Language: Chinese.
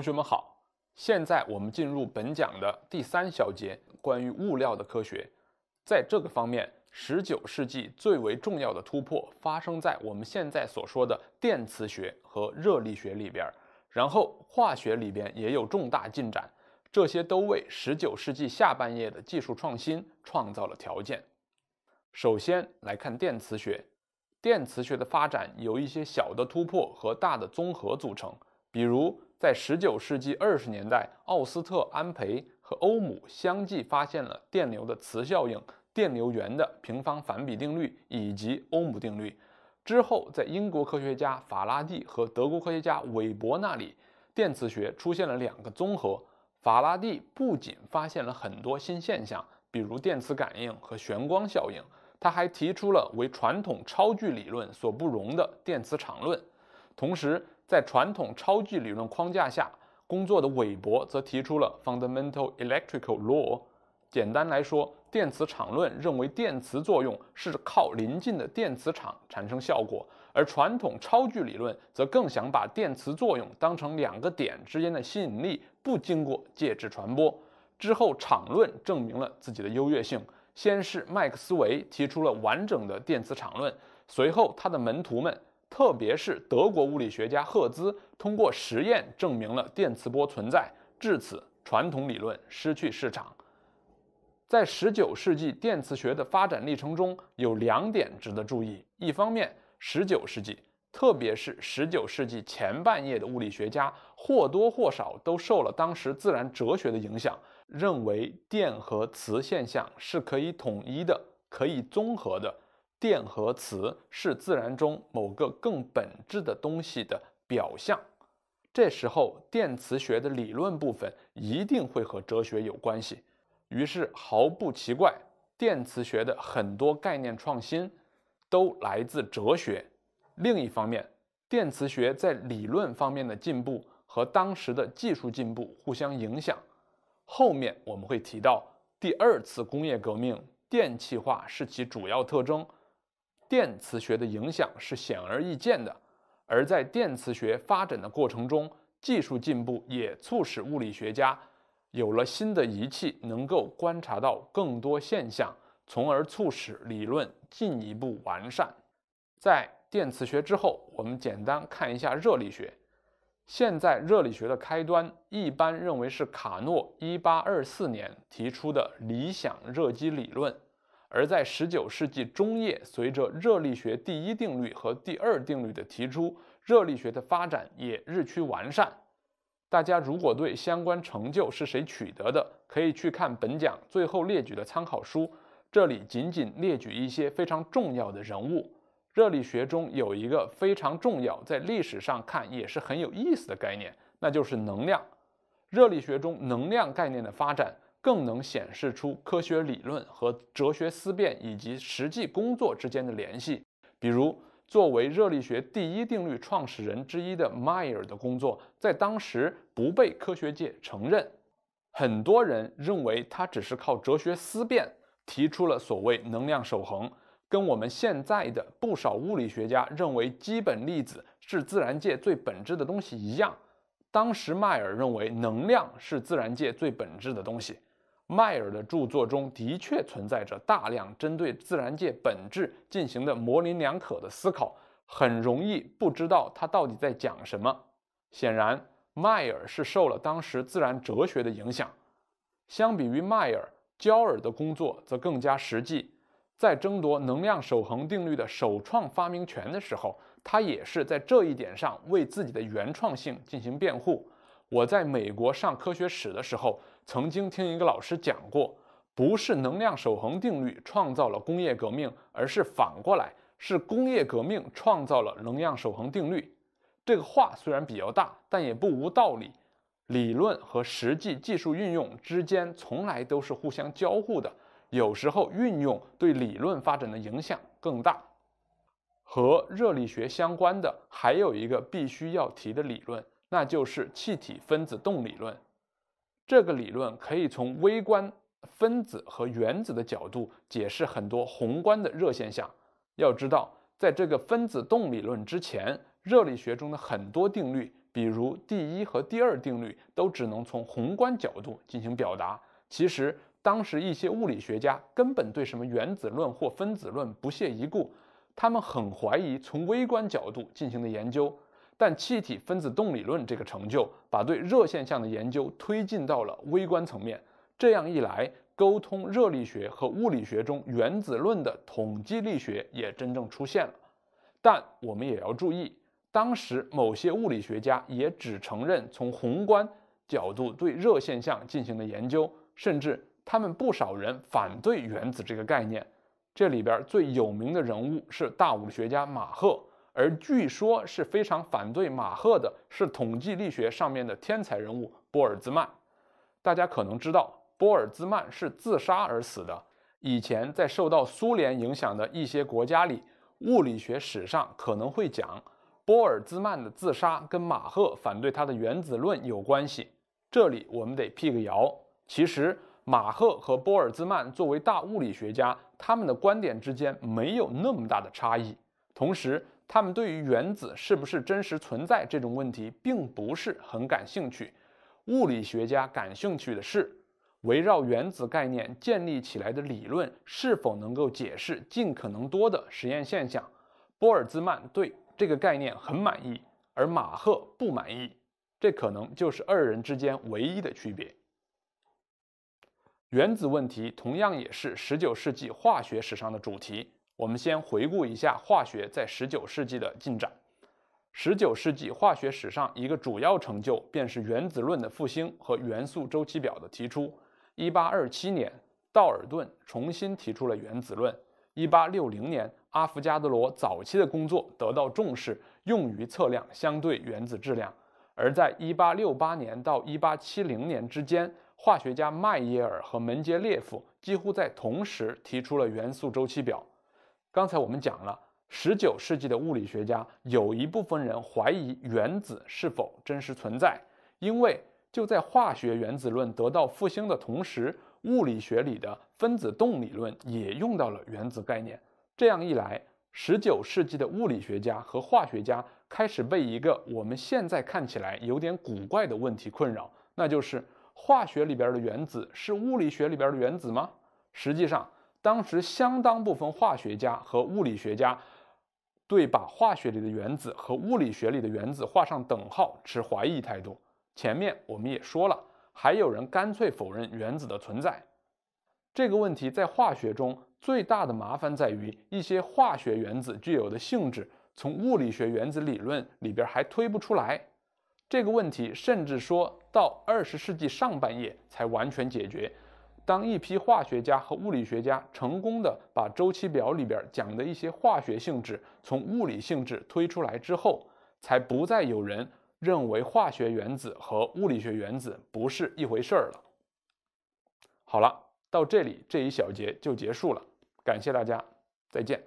同学们好，现在我们进入本讲的第三小节，关于物料的科学。在这个方面，十九世纪最为重要的突破发生在我们现在所说的电磁学和热力学里边，然后化学里边也有重大进展，这些都为十九世纪下半叶的技术创新创造了条件。首先来看电磁学，电磁学的发展由一些小的突破和大的综合组成，比如。在十九世纪二十年代，奥斯特、安培和欧姆相继发现了电流的磁效应、电流源的平方反比定律以及欧姆定律。之后，在英国科学家法拉第和德国科学家韦伯那里，电磁学出现了两个综合。法拉第不仅发现了很多新现象，比如电磁感应和玄光效应，他还提出了为传统超距理论所不容的电磁场论，同时。在传统超距理论框架下工作的韦伯则提出了 fundamental electrical law。简单来说，电磁场论认为电磁作用是靠临近的电磁场产生效果，而传统超距理论则更想把电磁作用当成两个点之间的吸引力，不经过介质传播。之后，场论证明了自己的优越性。先是麦克斯韦提出了完整的电磁场论，随后他的门徒们。特别是德国物理学家赫兹通过实验证明了电磁波存在，至此传统理论失去市场。在19世纪电磁学的发展历程中，有两点值得注意：一方面，19世纪，特别是19世纪前半叶的物理学家或多或少都受了当时自然哲学的影响，认为电和磁现象是可以统一的，可以综合的。电和磁是自然中某个更本质的东西的表象，这时候电磁学的理论部分一定会和哲学有关系。于是毫不奇怪，电磁学的很多概念创新都来自哲学。另一方面，电磁学在理论方面的进步和当时的技术进步互相影响。后面我们会提到，第二次工业革命电气化是其主要特征。电磁学的影响是显而易见的，而在电磁学发展的过程中，技术进步也促使物理学家有了新的仪器，能够观察到更多现象，从而促使理论进一步完善。在电磁学之后，我们简单看一下热力学。现在热力学的开端一般认为是卡诺1824年提出的理想热机理论。而在十九世纪中叶，随着热力学第一定律和第二定律的提出，热力学的发展也日趋完善。大家如果对相关成就是谁取得的，可以去看本讲最后列举的参考书。这里仅仅列举一些非常重要的人物。热力学中有一个非常重要，在历史上看也是很有意思的概念，那就是能量。热力学中能量概念的发展。更能显示出科学理论和哲学思辨以及实际工作之间的联系。比如，作为热力学第一定律创始人之一的迈尔的工作，在当时不被科学界承认，很多人认为他只是靠哲学思辨提出了所谓能量守恒。跟我们现在的不少物理学家认为基本粒子是自然界最本质的东西一样，当时迈尔认为能量是自然界最本质的东西。迈尔的著作中的确存在着大量针对自然界本质进行的模棱两可的思考，很容易不知道他到底在讲什么。显然，迈尔是受了当时自然哲学的影响。相比于迈尔，焦耳的工作则更加实际。在争夺能量守恒定律的首创发明权的时候，他也是在这一点上为自己的原创性进行辩护。我在美国上科学史的时候。曾经听一个老师讲过，不是能量守恒定律创造了工业革命，而是反过来，是工业革命创造了能量守恒定律。这个话虽然比较大，但也不无道理。理论和实际技术运用之间从来都是互相交互的，有时候运用对理论发展的影响更大。和热力学相关的还有一个必须要提的理论，那就是气体分子动理论。这个理论可以从微观分子和原子的角度解释很多宏观的热现象。要知道，在这个分子动理论之前，热力学中的很多定律，比如第一和第二定律，都只能从宏观角度进行表达。其实，当时一些物理学家根本对什么原子论或分子论不屑一顾，他们很怀疑从微观角度进行的研究。但气体分子动理论这个成就，把对热现象的研究推进到了微观层面。这样一来，沟通热力学和物理学中原子论的统计力学也真正出现了。但我们也要注意，当时某些物理学家也只承认从宏观角度对热现象进行了研究，甚至他们不少人反对原子这个概念。这里边最有名的人物是大物理学家马赫。而据说是非常反对马赫的是统计力学上面的天才人物波尔兹曼。大家可能知道，波尔兹曼是自杀而死的。以前在受到苏联影响的一些国家里，物理学史上可能会讲波尔兹曼的自杀跟马赫反对他的原子论有关系。这里我们得辟个谣，其实马赫和波尔兹曼作为大物理学家，他们的观点之间没有那么大的差异。同时，他们对于原子是不是真实存在这种问题并不是很感兴趣，物理学家感兴趣的是围绕原子概念建立起来的理论是否能够解释尽可能多的实验现象。波尔兹曼对这个概念很满意，而马赫不满意，这可能就是二人之间唯一的区别。原子问题同样也是十九世纪化学史上的主题。我们先回顾一下化学在十九世纪的进展。十九世纪化学史上一个主要成就，便是原子论的复兴和元素周期表的提出。一八二七年，道尔顿重新提出了原子论。一八六零年，阿伏加德罗早期的工作得到重视，用于测量相对原子质量。而在一八六八年到一八七零年之间，化学家迈耶尔和门捷列夫几乎在同时提出了元素周期表。刚才我们讲了，十九世纪的物理学家有一部分人怀疑原子是否真实存在，因为就在化学原子论得到复兴的同时，物理学里的分子动理论也用到了原子概念。这样一来，十九世纪的物理学家和化学家开始被一个我们现在看起来有点古怪的问题困扰，那就是化学里边的原子是物理学里边的原子吗？实际上。当时相当部分化学家和物理学家对把化学里的原子和物理学里的原子画上等号持怀疑态度。前面我们也说了，还有人干脆否认原子的存在。这个问题在化学中最大的麻烦在于，一些化学原子具有的性质，从物理学原子理论里边还推不出来。这个问题甚至说到二十世纪上半叶才完全解决。当一批化学家和物理学家成功的把周期表里边讲的一些化学性质从物理性质推出来之后，才不再有人认为化学原子和物理学原子不是一回事儿了。好了，到这里这一小节就结束了，感谢大家，再见。